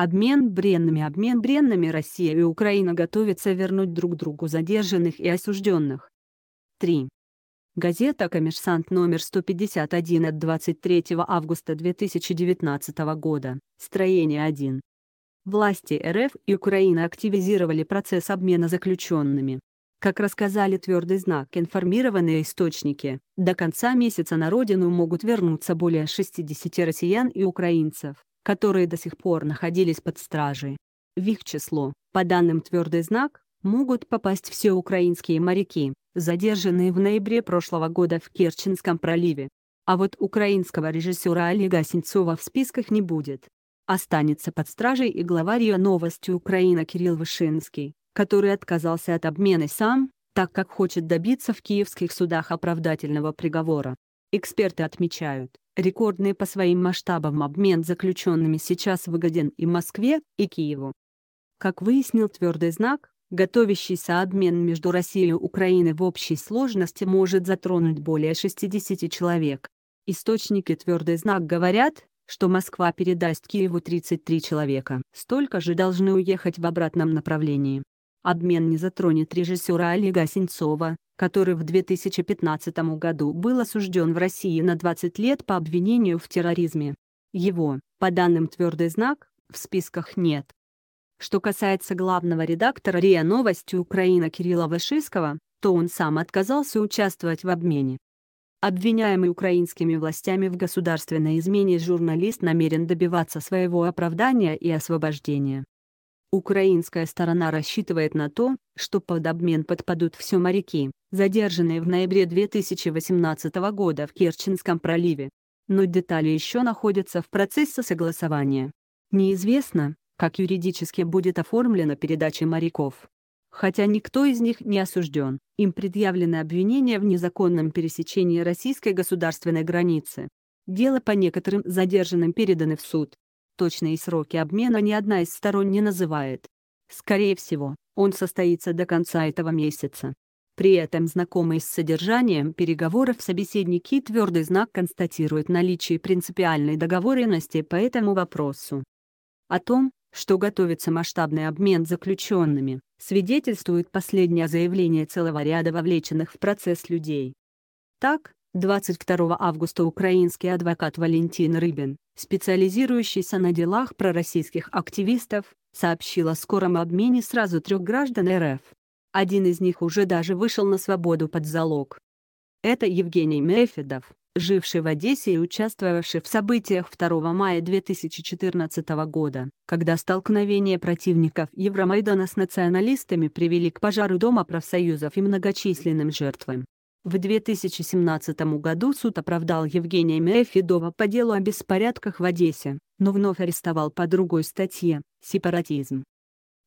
Обмен бренными Обмен бренными Россия и Украина готовятся вернуть друг другу задержанных и осужденных. 3. Газета «Коммерсант» номер 151 от 23 августа 2019 года, строение 1. Власти РФ и Украины активизировали процесс обмена заключенными. Как рассказали твердый знак информированные источники, до конца месяца на родину могут вернуться более 60 россиян и украинцев которые до сих пор находились под стражей. В их число, по данным «Твердый знак», могут попасть все украинские моряки, задержанные в ноябре прошлого года в Керченском проливе. А вот украинского режиссера Олега Сенцова в списках не будет. Останется под стражей и главарь ее новости Украина Кирилл Вышинский, который отказался от обмена сам, так как хочет добиться в киевских судах оправдательного приговора. Эксперты отмечают, Рекордный по своим масштабам обмен заключенными сейчас выгоден и Москве, и Киеву. Как выяснил твердый знак, готовящийся обмен между Россией и Украиной в общей сложности может затронуть более 60 человек. Источники твердый знак говорят, что Москва передаст Киеву 33 человека. Столько же должны уехать в обратном направлении. Обмен не затронет режиссера Олега Сенцова, который в 2015 году был осужден в России на 20 лет по обвинению в терроризме. Его, по данным «Твердый знак», в списках нет. Что касается главного редактора РИА Новости Украина Кирилла Вышиского, то он сам отказался участвовать в обмене. Обвиняемый украинскими властями в государственной измене журналист намерен добиваться своего оправдания и освобождения. Украинская сторона рассчитывает на то, что под обмен подпадут все моряки, задержанный в ноябре 2018 года в Керченском проливе. Но детали еще находятся в процессе согласования. Неизвестно, как юридически будет оформлена передача моряков. Хотя никто из них не осужден, им предъявлены обвинения в незаконном пересечении российской государственной границы. Дело по некоторым задержанным переданы в суд. Точные сроки обмена ни одна из сторон не называет. Скорее всего, он состоится до конца этого месяца. При этом знакомый с содержанием переговоров собеседники твердый знак констатирует наличие принципиальной договоренности по этому вопросу. О том, что готовится масштабный обмен заключенными, свидетельствует последнее заявление целого ряда вовлеченных в процесс людей. Так, 22 августа украинский адвокат Валентин Рыбин, специализирующийся на делах пророссийских активистов, сообщил о скором обмене сразу трех граждан РФ один из них уже даже вышел на свободу под залог. Это Евгений Мефедов, живший в Одессе и участвовавший в событиях 2 мая 2014 года, когда столкновение противников Евромайдана с националистами привели к пожару Дома профсоюзов и многочисленным жертвам. В 2017 году суд оправдал Евгения Мефедова по делу о беспорядках в Одессе, но вновь арестовал по другой статье – сепаратизм.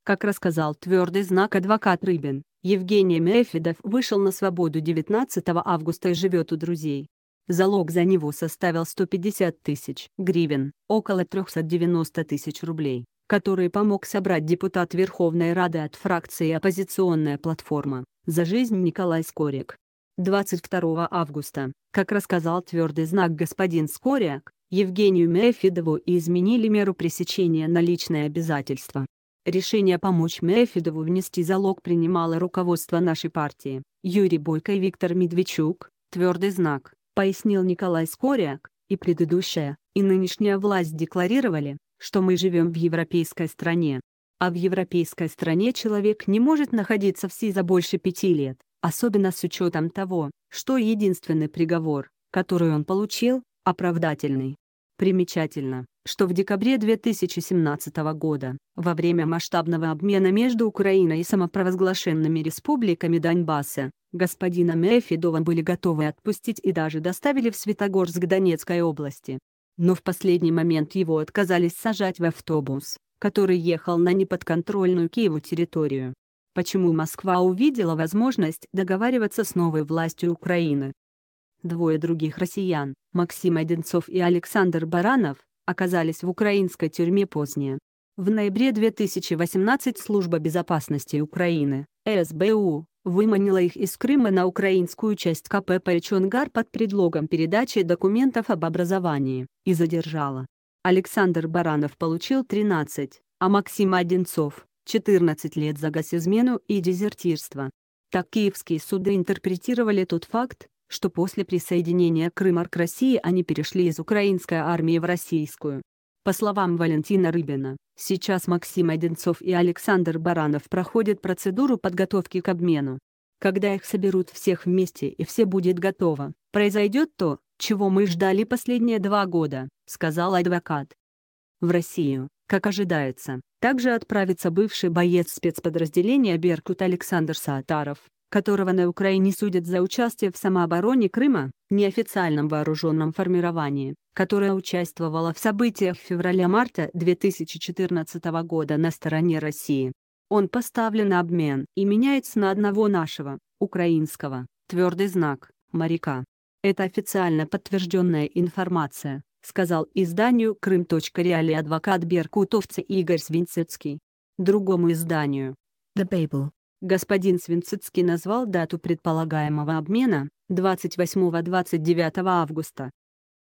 Как рассказал твердый знак адвокат Рыбин, Евгений Мефедов вышел на свободу 19 августа и живет у друзей. Залог за него составил 150 тысяч гривен, около 390 тысяч рублей, которые помог собрать депутат Верховной Рады от фракции «Оппозиционная платформа» за жизнь Николай Скорик. 22 августа, как рассказал твердый знак господин Скоряк, Евгению Мефедову и изменили меру пресечения на личное обязательство. Решение помочь Мефедову внести залог принимало руководство нашей партии, Юрий Бойко и Виктор Медведчук, твердый знак, пояснил Николай Скоряк, и предыдущая, и нынешняя власть декларировали, что мы живем в европейской стране. А в европейской стране человек не может находиться в СИЗО больше пяти лет, особенно с учетом того, что единственный приговор, который он получил, оправдательный. Примечательно, что в декабре 2017 года, во время масштабного обмена между Украиной и самопровозглашенными республиками Донбасса, господина Мефедова были готовы отпустить и даже доставили в Светогорск Донецкой области. Но в последний момент его отказались сажать в автобус, который ехал на неподконтрольную Киеву территорию. Почему Москва увидела возможность договариваться с новой властью Украины? Двое других россиян, Максим Одинцов и Александр Баранов, оказались в украинской тюрьме позднее. В ноябре 2018 Служба безопасности Украины, СБУ, выманила их из Крыма на украинскую часть КПП Пальчонгар под предлогом передачи документов об образовании, и задержала. Александр Баранов получил 13, а Максим Одинцов – 14 лет за госизмену и дезертирство. Так киевские суды интерпретировали тот факт, что после присоединения Крыма к России они перешли из украинской армии в российскую. По словам Валентина Рыбина, сейчас Максим Одинцов и Александр Баранов проходят процедуру подготовки к обмену. Когда их соберут всех вместе и все будет готово, произойдет то, чего мы ждали последние два года, сказал адвокат. В Россию, как ожидается, также отправится бывший боец спецподразделения «Беркут» Александр Саатаров, которого на Украине судят за участие в самообороне Крыма, неофициальном вооруженном формировании, которое участвовало в событиях февраля-марта 2014 года на стороне России. Он поставлен на обмен и меняется на одного нашего, украинского, твердый знак, моряка. Это официально подтвержденная информация, сказал изданию «Крым.реали» адвокат Беркутовцы Игорь Свинцецкий. Другому изданию, The Babel, Господин Свинцицкий назвал дату предполагаемого обмена – 28-29 августа.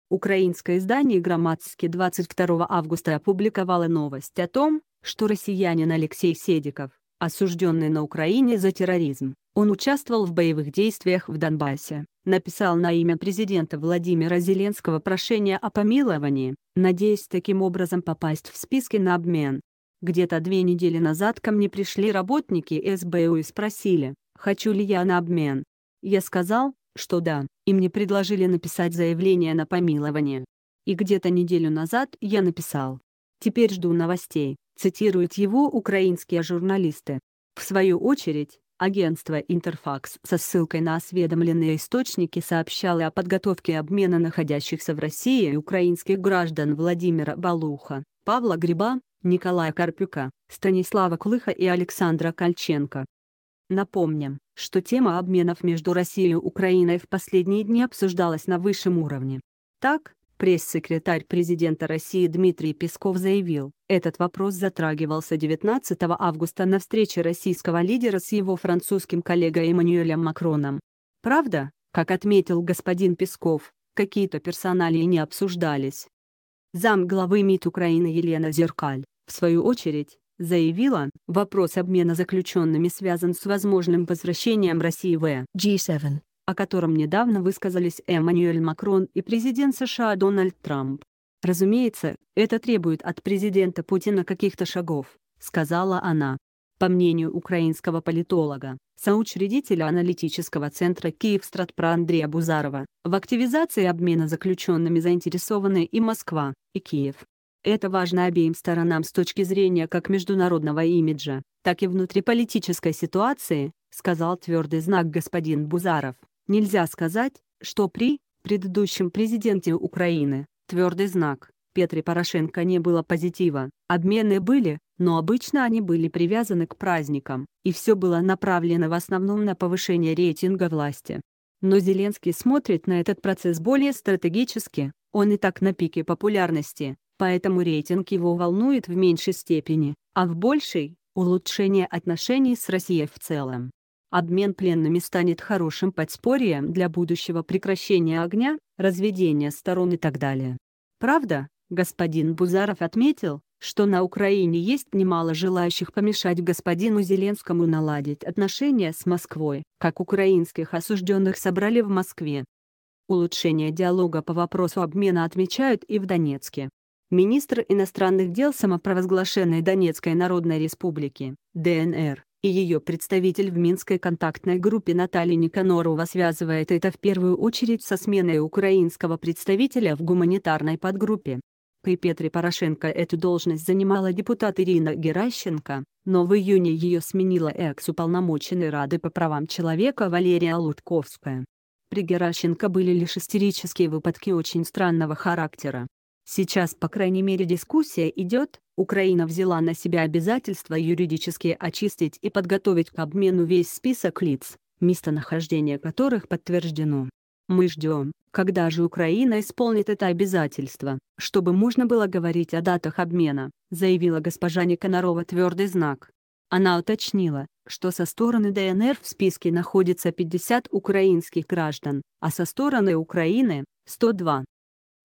Украинское издание «Громадский» 22 августа опубликовало новость о том, что россиянин Алексей Седиков, осужденный на Украине за терроризм, он участвовал в боевых действиях в Донбассе, написал на имя президента Владимира Зеленского прошение о помиловании, надеясь таким образом попасть в списки на обмен. Где-то две недели назад ко мне пришли работники СБУ и спросили, хочу ли я на обмен. Я сказал, что да, и мне предложили написать заявление на помилование. И где-то неделю назад я написал. Теперь жду новостей, цитируют его украинские журналисты. В свою очередь, агентство «Интерфакс» со ссылкой на осведомленные источники сообщало о подготовке обмена находящихся в России украинских граждан Владимира Балуха, Павла Гриба, Николая Карпюка, Станислава Клыха и Александра Кольченко. Напомним, что тема обменов между Россией и Украиной в последние дни обсуждалась на высшем уровне. Так, пресс-секретарь президента России Дмитрий Песков заявил, этот вопрос затрагивался 19 августа на встрече российского лидера с его французским коллегой Эммануэлем Макроном. Правда, как отметил господин Песков, какие-то персоналии не обсуждались. Зам главы МИД Украины Елена Зеркаль в свою очередь, заявила, вопрос обмена заключенными связан с возможным возвращением России в G7, о котором недавно высказались Эммануэль Макрон и президент США Дональд Трамп. «Разумеется, это требует от президента Путина каких-то шагов», — сказала она. По мнению украинского политолога, соучредителя аналитического центра «Киевстратпра» Андрея Бузарова, в активизации обмена заключенными заинтересованы и Москва, и Киев. Это важно обеим сторонам с точки зрения как международного имиджа, так и внутриполитической ситуации, сказал твердый знак господин Бузаров. Нельзя сказать, что при предыдущем президенте Украины, твердый знак, Петре Порошенко не было позитива, обмены были, но обычно они были привязаны к праздникам, и все было направлено в основном на повышение рейтинга власти. Но Зеленский смотрит на этот процесс более стратегически, он и так на пике популярности, поэтому рейтинг его волнует в меньшей степени, а в большей – улучшение отношений с Россией в целом. Обмен пленными станет хорошим подспорьем для будущего прекращения огня, разведения сторон и так далее. Правда, господин Бузаров отметил, что на Украине есть немало желающих помешать господину Зеленскому наладить отношения с Москвой, как украинских осужденных собрали в Москве. Улучшение диалога по вопросу обмена отмечают и в Донецке министр иностранных дел самопровозглашенной Донецкой Народной Республики, ДНР, и ее представитель в Минской контактной группе Наталья Никонорова связывает это в первую очередь со сменой украинского представителя в гуманитарной подгруппе. При Петре Порошенко эту должность занимала депутат Ирина Геращенко, но в июне ее сменила экс-уполномоченный Рады по правам человека Валерия Лутковская. При Геращенко были лишь истерические выпадки очень странного характера. Сейчас, по крайней мере, дискуссия идет, Украина взяла на себя обязательство юридически очистить и подготовить к обмену весь список лиц, местонахождение которых подтверждено. Мы ждем, когда же Украина исполнит это обязательство, чтобы можно было говорить о датах обмена, заявила госпожа Никонорова твердый знак. Она уточнила, что со стороны ДНР в списке находится 50 украинских граждан, а со стороны Украины – 102.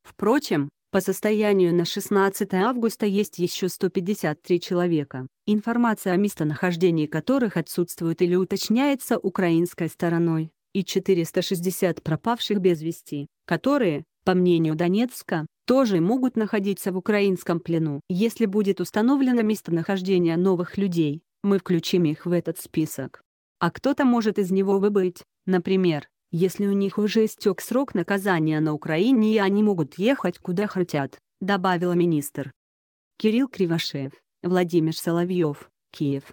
Впрочем, по состоянию на 16 августа есть еще 153 человека, информация о местонахождении которых отсутствует или уточняется украинской стороной, и 460 пропавших без вести, которые, по мнению Донецка, тоже могут находиться в украинском плену. Если будет установлено местонахождение новых людей, мы включим их в этот список. А кто-то может из него выбыть, например, если у них уже истек срок наказания на Украине и они могут ехать куда хотят, добавила министр. Кирилл Кривошеев, Владимир Соловьев, Киев.